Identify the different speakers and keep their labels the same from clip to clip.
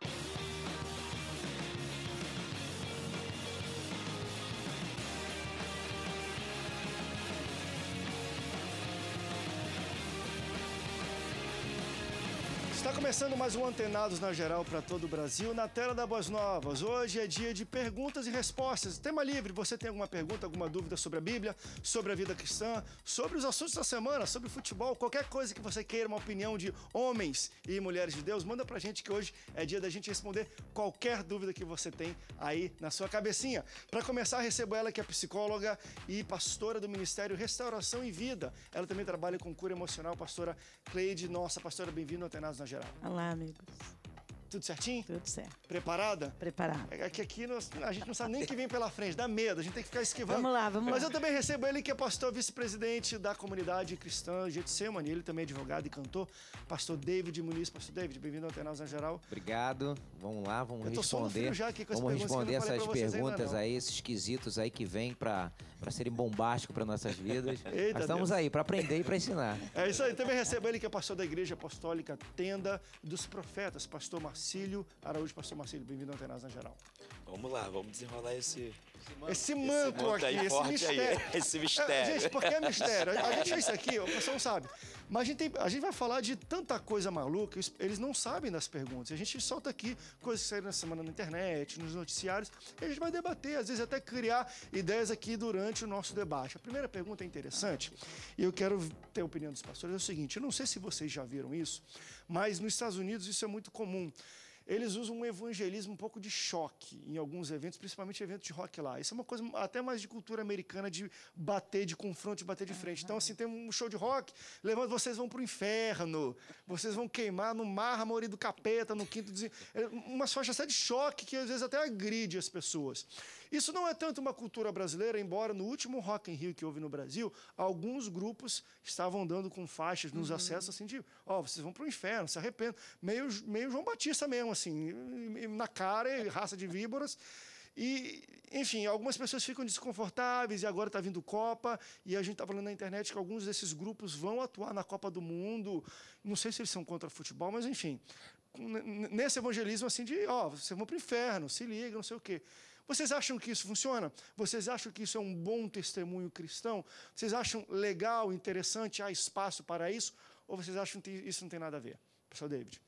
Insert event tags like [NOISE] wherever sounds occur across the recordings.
Speaker 1: you Está começando mais um Antenados na Geral para todo o Brasil, na tela da Boas Novas. Hoje é dia de perguntas e respostas. Tema livre. Você tem alguma pergunta, alguma dúvida sobre a Bíblia, sobre a vida cristã, sobre os assuntos da semana, sobre futebol, qualquer coisa que você queira, uma opinião de homens e mulheres de Deus, manda pra gente que hoje é dia da gente responder qualquer dúvida que você tem aí na sua cabecinha. Para começar, recebo ela que é psicóloga e pastora do Ministério Restauração e Vida. Ela também trabalha com cura emocional, pastora Cleide. Nossa, pastora, bem-vindo ao Antenados na Geral geral. Olá, amigos. Tudo certinho? Tudo certo. Preparada? Preparada. É que aqui nós, a gente não sabe nem que vem pela frente, dá medo, a gente tem que ficar esquivando. Vamos lá, vamos Mas lá. Mas eu também recebo ele que é pastor vice-presidente da comunidade cristã Getsemane, ele também é advogado e cantor, pastor David Muniz. Pastor David, bem-vindo ao na Geral.
Speaker 2: Obrigado, vamos lá, vamos eu tô responder. já aqui com vamos responder essas perguntas aí, esses quesitos aí que vêm para serem bombásticos para nossas vidas. [LAUGHS] Eita estamos Deus. aí para aprender
Speaker 3: e para ensinar.
Speaker 1: É isso aí, também recebo ele que é pastor da Igreja Apostólica Tenda dos Profetas, pastor Marcelo. Marcílio Araújo. Pastor Marcílio, bem-vindo ao Antenas na Geral.
Speaker 3: Vamos lá, vamos desenrolar esse.
Speaker 1: Esse manto, esse manto aqui, esse mistério. Aí, esse mistério. [LAUGHS] É, gente, porque é mistério. A gente fez isso aqui, o pessoal não sabe. Mas a gente, tem, a gente vai falar de tanta coisa maluca, eles não sabem das perguntas. A gente solta aqui coisas que saíram na semana na internet, nos noticiários, e a gente vai debater, às vezes até criar ideias aqui durante o nosso debate. A primeira pergunta é interessante, e eu quero ter a opinião dos pastores, é o seguinte, eu não sei se vocês já viram isso, mas nos Estados Unidos isso é muito comum. Eles usam um evangelismo um pouco de choque em alguns eventos, principalmente eventos de rock lá. Isso é uma coisa até mais de cultura americana de bater de confronto, de bater de frente. Então, assim, tem um show de rock, levando vocês vão pro inferno, vocês vão queimar no mármore do capeta, no quinto de... É Umas faixas até de choque que às vezes até agride as pessoas. Isso não é tanto uma cultura brasileira, embora no último Rock in Rio que houve no Brasil, alguns grupos estavam dando com faixas nos uhum. acessos assim de, ó, oh, vocês vão pro inferno, se arrependam. Meio, meio João Batista mesmo, assim, na cara, raça de víboras. E, enfim, algumas pessoas ficam desconfortáveis e agora está vindo Copa e a gente está falando na internet que alguns desses grupos vão atuar na Copa do Mundo. Não sei se eles são contra futebol, mas enfim, nesse evangelismo assim de, ó, oh, vocês vão para o inferno, se liga, não sei o quê. Vocês acham que isso funciona? Vocês acham que isso é um bom testemunho cristão? Vocês acham legal, interessante, há espaço para isso? Ou vocês acham que isso não tem nada a ver? Pessoal David.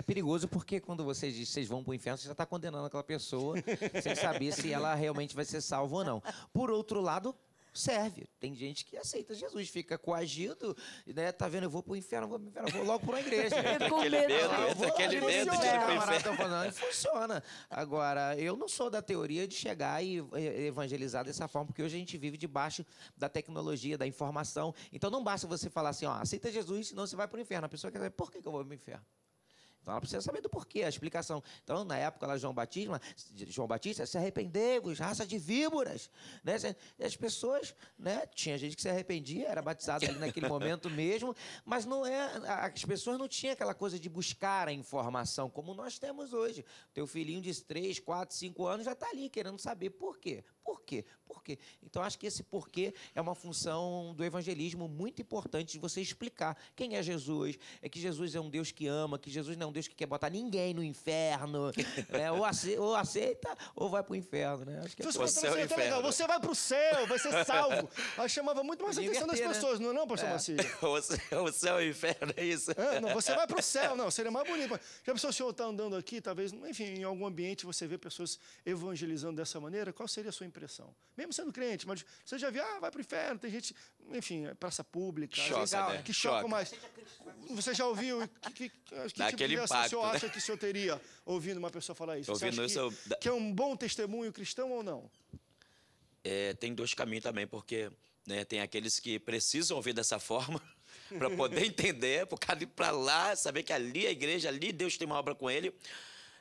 Speaker 2: É perigoso porque quando vocês que vocês vão para o inferno, você já está condenando aquela pessoa [LAUGHS] sem saber se ela realmente vai ser salva ou não. Por outro lado, serve. Tem gente que aceita Jesus, fica coagido, né? Tá vendo, eu vou o inferno, vou pro inferno, vou logo para uma igreja. [LAUGHS] É aquele medo, ah, vou, aquele medo de ir pro tá inferno. Falando, funciona. Agora, eu não sou da teoria de chegar e evangelizar dessa forma, porque hoje a gente vive debaixo da tecnologia, da informação. Então não basta você falar assim, ó, aceita Jesus, senão você vai para o inferno. A pessoa quer saber, por que, eu vou para o inferno? Então ela precisa saber do porquê, a explicação. Então, na época lá João Batista, João Batista, se arrependei-vos, raça de víboras. Né? E as pessoas, né? Tinha gente que se arrependia, era batizado ali naquele [LAUGHS] momento mesmo, mas não é. As pessoas não tinham aquela coisa de buscar a informação como nós temos hoje. Teu filhinho de 3, 4, 5 anos já está ali querendo saber por quê. Por quê? Por quê? Então, acho que esse porquê é uma função do evangelismo muito importante de você explicar quem é Jesus, é que Jesus é um Deus que ama, que Jesus não um Deus que quer botar ninguém no inferno. [LAUGHS] né? ou, aceita, ou aceita ou vai pro inferno,
Speaker 3: né? Acho que é você, você, é, é você
Speaker 1: vai pro céu, vai ser salvo. [LAUGHS] Aí chamava muito mais a atenção das né? pessoas, né? não é não, pastor
Speaker 3: é. o céu e o inferno, é isso? É, não, você vai pro céu, não,
Speaker 1: seria mais bonito. Já pensou o senhor tá andando aqui, talvez, enfim, em algum ambiente você vê pessoas evangelizando dessa maneira, qual seria a sua impressão? Mesmo sendo crente, mas você já viu, ah, vai pro inferno, tem gente, enfim, é praça pública. Choca, legal, né? Que choca, choca. mais. Você já ouviu? Que, que, que tipo Naquele impacto. o senhor né? acha que o senhor teria ouvindo uma pessoa falar isso? Ouvindo isso, que, eu... que é um bom testemunho cristão ou não?
Speaker 3: É, tem dois caminhos também, porque né, tem aqueles que precisam ouvir dessa forma [LAUGHS] para poder entender, por causa de ir para lá, saber que ali é a igreja, ali Deus tem uma obra com ele.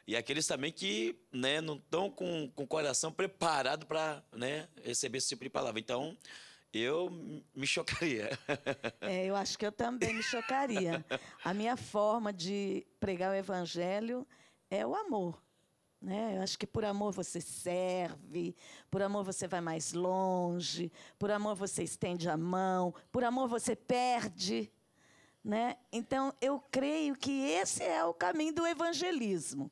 Speaker 3: E aqueles também que né, não estão com, com o coração preparado para né, receber esse tipo de palavra. Então, eu me chocaria. [LAUGHS] É,
Speaker 4: eu acho que eu também me chocaria. A minha forma de pregar o evangelho é o amor. Né? Eu acho que por amor você serve, por amor você vai mais longe, por amor você estende a mão, por amor você perde. Né? Então, eu creio que esse é o caminho do evangelismo.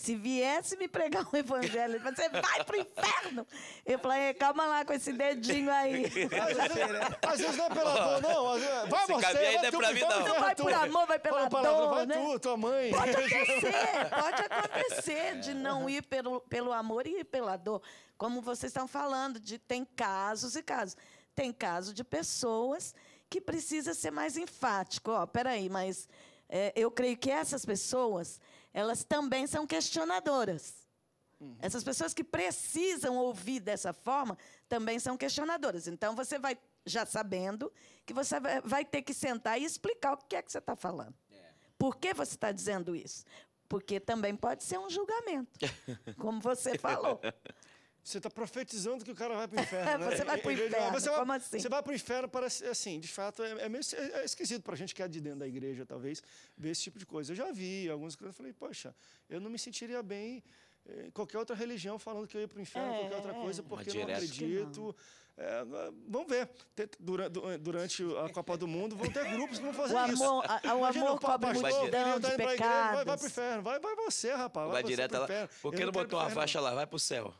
Speaker 4: Se viesse me pregar um evangelho, você vai pro inferno! Eu falei, é, calma lá com esse dedinho aí. [LAUGHS] Às vezes, né? às vezes não é pela dor, não. vai você, vai é tu, mim, não. vai por amor, vai pela dor, vai né? tu, tua
Speaker 1: mãe. Pode [LAUGHS] acontecer, pode
Speaker 4: acontecer de não ir pelo, pelo amor e ir pela dor. Como vocês estão falando, de tem casos e casos. Tem caso de pessoas que precisa ser mais enfático. Ó, peraí, mas é, eu creio que essas pessoas elas também são questionadoras. Uhum. Essas pessoas que precisam ouvir dessa forma também são questionadoras. Então você vai já sabendo que você vai ter que sentar e explicar o que é que você está falando. É. Por que você está dizendo
Speaker 1: isso? Porque também pode ser um julgamento, [LAUGHS] como você falou. Você está profetizando que o cara vai para o inferno. [LAUGHS] Né? você vai para o inferno. Você vai, Como assim? Você vai para o inferno, parece assim, de fato, é, é meio é esquisito para a gente que é de dentro da igreja, talvez, ver esse tipo de coisa. Eu já vi algumas coisas, eu falei, poxa, eu não me sentiria bem em eh, qualquer outra religião falando que eu ia para o inferno, é, qualquer outra é, coisa, é. porque eu não acredito. É, vamos ver. Durante, durante, a Copa do Mundo vão ter grupos que vão fazer o isso. Amor, a, o amor cobre multidão tá de pecados. Igreja, vai, vai o inferno. Vai, vai você, rapaz. Vai, vai você direto lá. Por que não botou uma faixa
Speaker 3: lá? Vai para o céu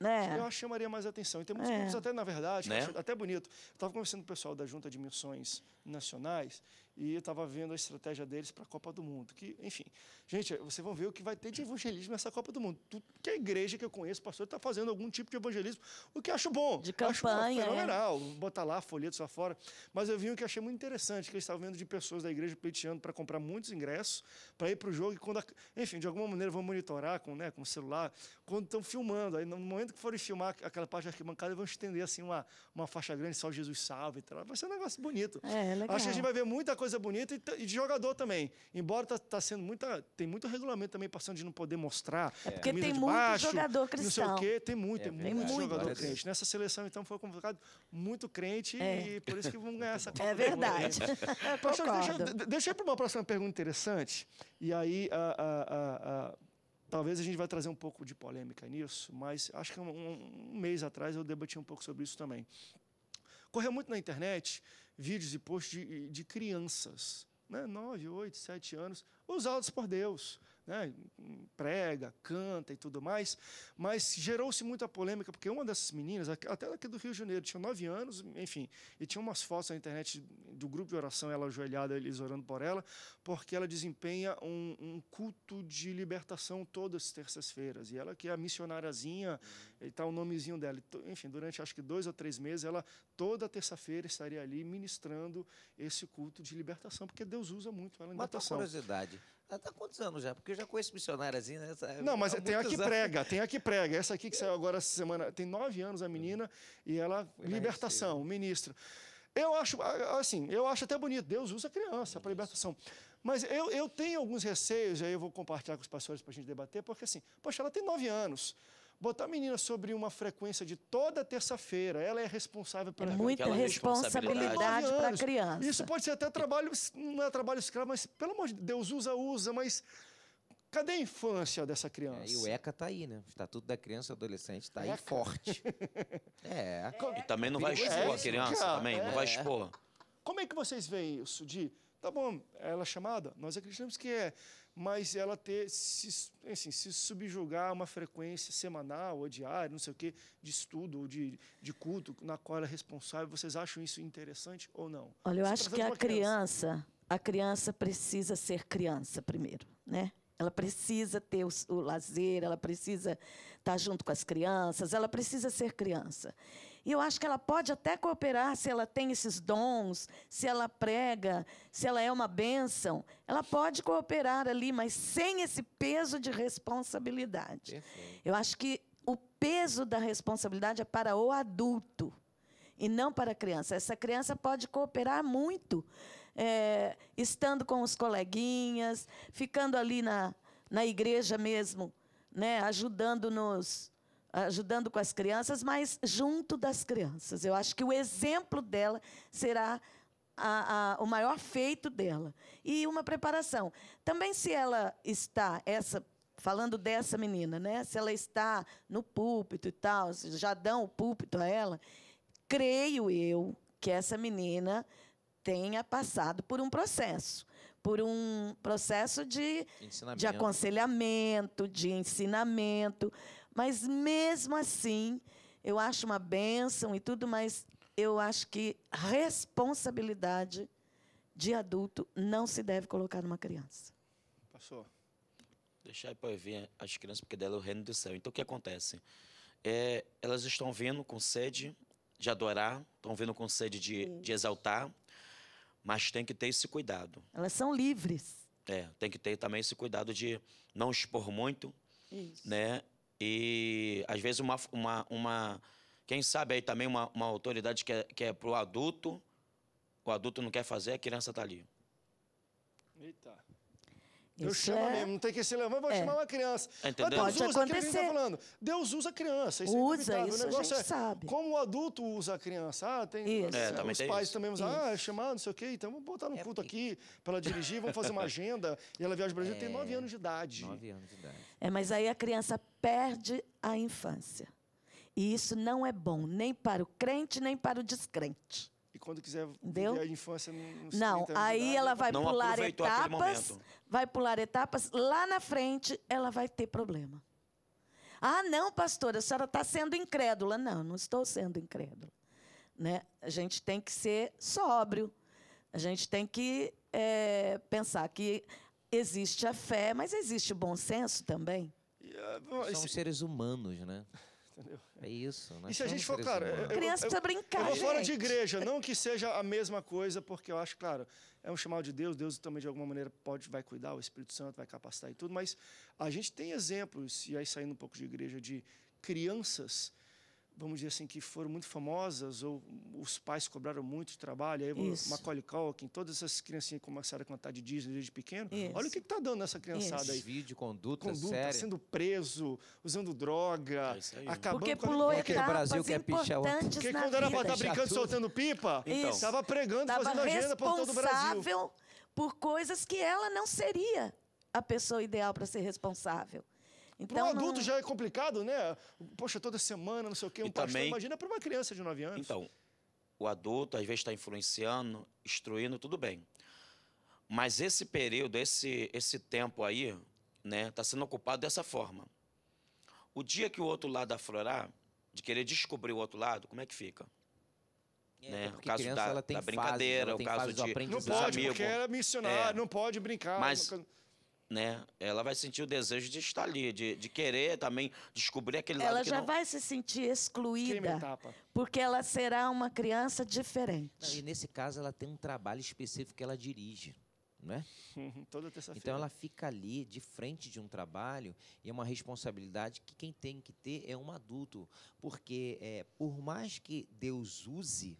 Speaker 1: né? Eu chamaria mais atenção. E tem muitos é. grupos, até na verdade, né? até bonito. estava conversando com o pessoal da Junta de Missões Nacionais e eu estava vendo a estratégia deles para a Copa do Mundo. Que, enfim, gente, vocês vão ver o que vai ter de evangelismo nessa Copa do Mundo. Tudo que a igreja que eu conheço, pastor, está fazendo algum tipo de evangelismo, o que acho bom. De campanha. Acho né? fenomenal. É. Botar lá folhetos lá fora. Mas eu vi um que achei muito interessante, que eles estavam vendo de pessoas da igreja pleiteando para comprar muitos ingressos, para ir para o jogo e quando. A... Enfim, de alguma maneira vão monitorar com, né, com o celular, quando estão filmando. Aí no momento que forem filmar aquela parte da arquibancada, vão estender assim uma, uma faixa grande, só Jesus salve e tal. Vai ser um negócio bonito. É, é, legal. Acho que a gente vai ver muita coisa bonita e, de jogador também. Embora tá, tá sendo muita. Tem muito regulamento também passando de não poder mostrar. É porque tem muito baixo, jogador cristão. Não sei o quê, tem muito, é, tem verdade. muito jogador Parece. crente. Nessa seleção, então, foi convocado muito crente é. e por isso que vamos ganhar essa É verdade. [LAUGHS] [LAUGHS] Pastor, deixa, deixa eu para uma próxima pergunta interessante. E aí, a, a, a, talvez a gente vai trazer um pouco de polêmica nisso, mas acho que um, um mês atrás eu debati um pouco sobre isso também. Correu muito na internet vídeos e posts de, de crianças, né? 9, 8, 7 anos, usados por Deus né, prega, canta e tudo mais, mas gerou-se muita polêmica, porque uma dessas meninas, até daqui do Rio de Janeiro, tinha nove anos, enfim, e tinha umas fotos na internet do grupo de oração, ela ajoelhada, eles orando por ela, porque ela desempenha um, um culto de libertação todas as terças-feiras, e ela que é a missionarazinha, e tá o nomezinho dela, enfim, durante acho que dois ou três meses, ela toda terça-feira estaria ali ministrando esse culto de libertação, porque Deus usa muito ela em Mata libertação. curiosidade, ela tá quantos
Speaker 2: anos já? Porque eu já conheço missionária assim, né?
Speaker 1: Não, mas tem a que anos. prega, tem a que prega. Essa aqui que saiu agora essa semana, tem nove anos a menina, e ela, libertação, ministro. Eu acho, assim, eu acho até bonito, Deus usa a criança para libertação. Mas eu, eu tenho alguns receios, e aí eu vou compartilhar com os pastores para a gente debater, porque assim, poxa, ela tem nove anos. Botar a menina sobre uma frequência de toda terça-feira, ela é responsável pela é muita responsabilidade para a criança. Isso pode ser até trabalho, não é trabalho escravo, mas pelo amor de Deus, usa, usa, mas Cadê a infância dessa criança? É, e o ECA tá aí, né? Tá o
Speaker 2: Estatuto da Criança e Adolescente tá aí Eca. forte. [LAUGHS] é.
Speaker 1: E também não vai expor é, a criança, também. É. Não vai é. expor. Como é que vocês veem isso de Tá bom, ela é chamada, nós acreditamos que é, mas ela ter se, assim, se subjugar a uma frequência semanal ou diária, não sei o quê, de estudo ou de, de culto na qual ela é responsável, vocês acham isso interessante ou não? Olha, eu Você acho tá que a criança,
Speaker 4: criança, a criança precisa ser criança primeiro, né? Ela precisa ter o, o lazer, ela precisa estar tá junto com as crianças, ela precisa ser criança. E eu acho que ela pode até cooperar se ela tem esses dons, se ela prega, se ela é uma bênção. Ela pode cooperar ali, mas sem esse peso de responsabilidade. Perfeito. Eu acho que o peso da responsabilidade é para o adulto e não para a criança. Essa criança pode cooperar muito, é, estando com os coleguinhas, ficando ali na, na igreja mesmo, né, ajudando-nos, ajudando com as crianças, mas junto das crianças. Eu acho que o exemplo dela será a, a, o maior feito dela. E uma preparação. Também se ela está, essa falando dessa menina, né? Se ela está no púlpito e tal, já dão o púlpito a ela, creio eu que essa menina tenha passado por um processo, por um processo de, de aconselhamento, de ensinamento. Mas mesmo assim, eu acho uma bênção e tudo, mas eu acho que responsabilidade de adulto não se deve colocar numa criança.
Speaker 1: Passou.
Speaker 3: Deixar para ver as crianças, porque dela é o reino do céu. Então o que acontece? É, elas estão vendo com sede de adorar, estão vendo com sede de, de exaltar, mas tem que ter esse cuidado.
Speaker 4: Elas são livres.
Speaker 3: É, tem que ter também esse cuidado de não expor muito, Isso. né? E às vezes uma, uma, uma quem sabe aí também uma, uma autoridade que é, que é pro adulto, o adulto não quer fazer, a criança tá ali.
Speaker 1: Eita. Eu Isso chamo é... mesmo, não tem que se levar, vou é. chamar uma criança. Entendeu? Mas Deus Pode usa, acontecer. que a gente tá falando. Deus usa a criança. Isso é usa, é isso o negócio a gente é, sabe. Como o adulto usa a criança. Ah, tem, isso. É, também os tem pais isso. também usam. Ah, isso. Ah, chamar, não sei o quê. Então vamos botar no é culto aqui para ela dirigir, vamos fazer uma [LAUGHS] agenda. E ela viaja para o Brasil, tem nove é. anos de idade. Nove anos de idade.
Speaker 4: É, mas aí a criança perde a infância. E isso não é bom, nem para o crente, nem para o descrente
Speaker 1: quando quiser Deu? viver a infância nos Não, é aí ela vai pular etapas,
Speaker 4: vai pular etapas, lá na frente ela vai ter problema. Ah, não, pastora, a senhora está sendo incrédula. Não, não estou sendo incrédula. Né? A gente tem que ser sóbrio. A gente tem que é, pensar que existe a fé,
Speaker 1: mas existe o bom senso também.
Speaker 2: Ah, São seres humanos, né? entendeu? É isso,
Speaker 1: né? E se a gente for, claro, eu, criança precisa brincar. Eu vou fora de igreja, não que seja a mesma coisa, porque eu acho, claro, é um chamado de Deus, Deus também de alguma maneira pode, vai cuidar, o Espírito Santo vai capacitar e tudo, mas a gente tem exemplos, e aí saindo um pouco de igreja, de crianças vamos dizer assim, que foram muito famosas, ou os pais cobraram muito trabalho, aí Isso. Macaulay Culkin, todas essas criancinhas começaram a cantar de Disney desde pequeno. Isso. Olha o que está dando nessa criançada Isso. aí. Vídeo, conduta, conduta séria. sendo preso, usando droga, é acabando Porque com a... pulou Porque o Brasil que é o Porque quando era para estar tá brincando, soltando pipa, estava então. pregando, tava fazendo agenda por todo o Brasil.
Speaker 4: por coisas que ela não seria a pessoa
Speaker 1: ideal para ser responsável. Então, para um adulto não... já é complicado, né? Poxa, toda semana, não sei o quê, um pastor. Também... Imagina para uma criança de 9 anos. Então,
Speaker 3: o adulto às vezes está influenciando, instruindo, tudo bem. Mas esse período, esse, esse tempo aí, né, está sendo ocupado dessa forma. O dia que o outro lado aflorar, de querer descobrir o outro lado, como é que fica? É, né? O caso criança, da, da brincadeira, fases, o caso de. Não pode, amigo. porque era é missionário, é. não pode brincar. Mas né? Ela vai sentir o desejo de estar ali, de, de querer também descobrir aquele ela lado Ela já não...
Speaker 4: vai se sentir excluída, porque ela será uma criança diferente. e nesse
Speaker 2: caso, ela tem um trabalho específico que ela dirige. Né?
Speaker 1: Uhum, toda terça-feira.
Speaker 2: Então ela fica ali de frente de um trabalho e é uma responsabilidade que quem tem que ter é um adulto, porque é, por mais que Deus use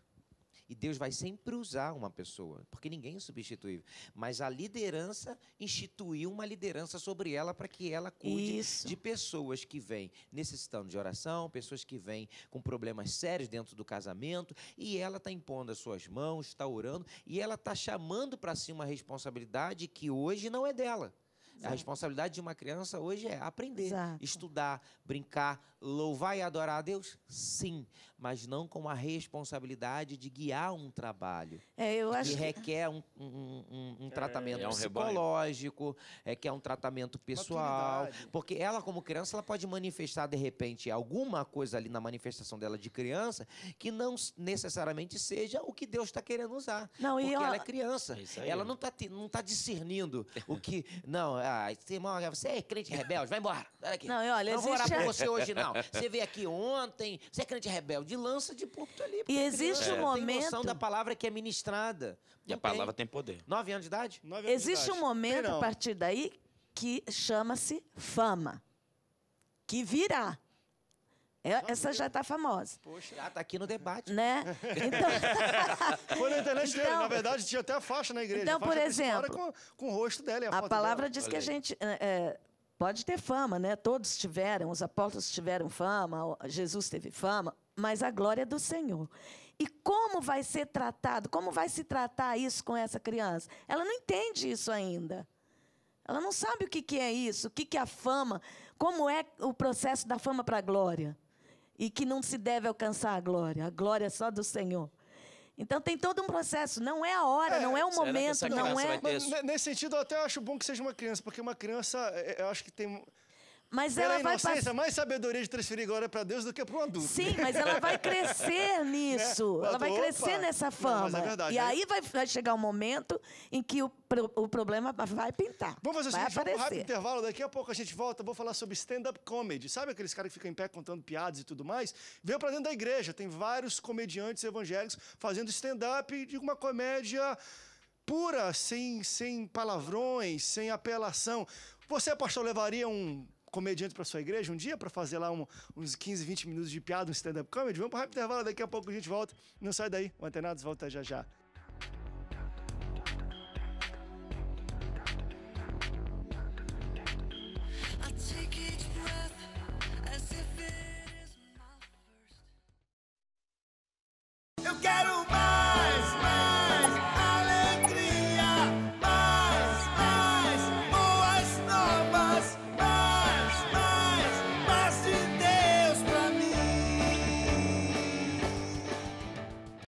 Speaker 2: e Deus vai sempre usar uma pessoa, porque ninguém é substituível. Mas a liderança instituiu uma liderança sobre ela para que ela cuide Isso. de pessoas que vêm necessitando de oração, pessoas que vêm com problemas sérios dentro do casamento, e ela está impondo as suas mãos, está orando, e ela está chamando para si uma responsabilidade que hoje não é dela. Exato. A é. responsabilidade de uma criança hoje é aprender, Exato. estudar, brincar, louvar e adorar a Deus, sim, mas não com a responsabilidade de guiar um trabalho. É, eu acho que requer um, um, um, um é, tratamento é, é psicológico, requer um tratamento pessoal, Maturidade. porque ela como criança ela pode manifestar de repente alguma coisa ali na manifestação dela de criança que não necessariamente seja o que Deus está querendo usar, não, porque ela... ela é criança, é ela não está não tá discernindo o que não ah, irmão, você é crente rebelde, vai embora. Não, e olha, não vou orar com por você hoje, não. Você veio aqui ontem, você é crente rebelde. Lança de puto ali. e existe criança um não Tem momento- noção da palavra que é ministrada.
Speaker 3: E a palavra tem poder. Nove anos de idade? Nove anos de Existe idade. um momento a partir
Speaker 4: daí que chama-se fama, que virá. É, essa já está famosa.
Speaker 1: Poxa, está ah, aqui no debate. Né? Então... [LAUGHS] Foi na internet então, dele. Na verdade, tinha até a faixa na igreja. Então, por exemplo... Com, com, o rosto dela a, a palavra dela. diz Olha que aí. a gente...
Speaker 4: Né, é, pode ter fama, né? Todos tiveram, os apóstolos tiveram fama, Jesus teve fama, mas a glória é do Senhor. E como vai ser tratado, como vai se tratar isso com essa criança? Ela não entende isso ainda. Ela não sabe o que é isso, o que é a fama, como é o processo da fama para a glória e que não se deve alcançar a glória. A glória é só do Senhor. Então tem todo um processo, não
Speaker 1: é a hora, é, não é o momento, não é. Nesse sentido, eu até acho bom que seja uma criança, porque uma criança, é, eu acho que tem mas ela vai passar. mais sabedoria de transferir glória para Deus do que para um adulto. Sim, mas ela vai crescer [LAUGHS] né? nisso. Né? Ela vai crescer Opa. nessa é fama. Não, é verdade, e é. aí
Speaker 4: vai, chegar um momento em que o, o problema vai pintar. Vamos fazer um rápido
Speaker 1: intervalo. Daqui a pouco a gente volta. Vou falar sobre stand-up comedy. Sabe aqueles caras que ficam em pé contando piadas e tudo mais? Veio para dentro da igreja. Tem vários comediantes evangélicos fazendo stand-up de uma comédia pura, sem, sem palavrões, sem apelação. Você, pastor, levaria um comediante para sua igreja um dia para fazer lá um, uns 15, 20 minutos de piada, um stand-up comedy? Vamos para o intervalo, daqui a pouco a gente volta. Não sai daí, o Antenados volta já já.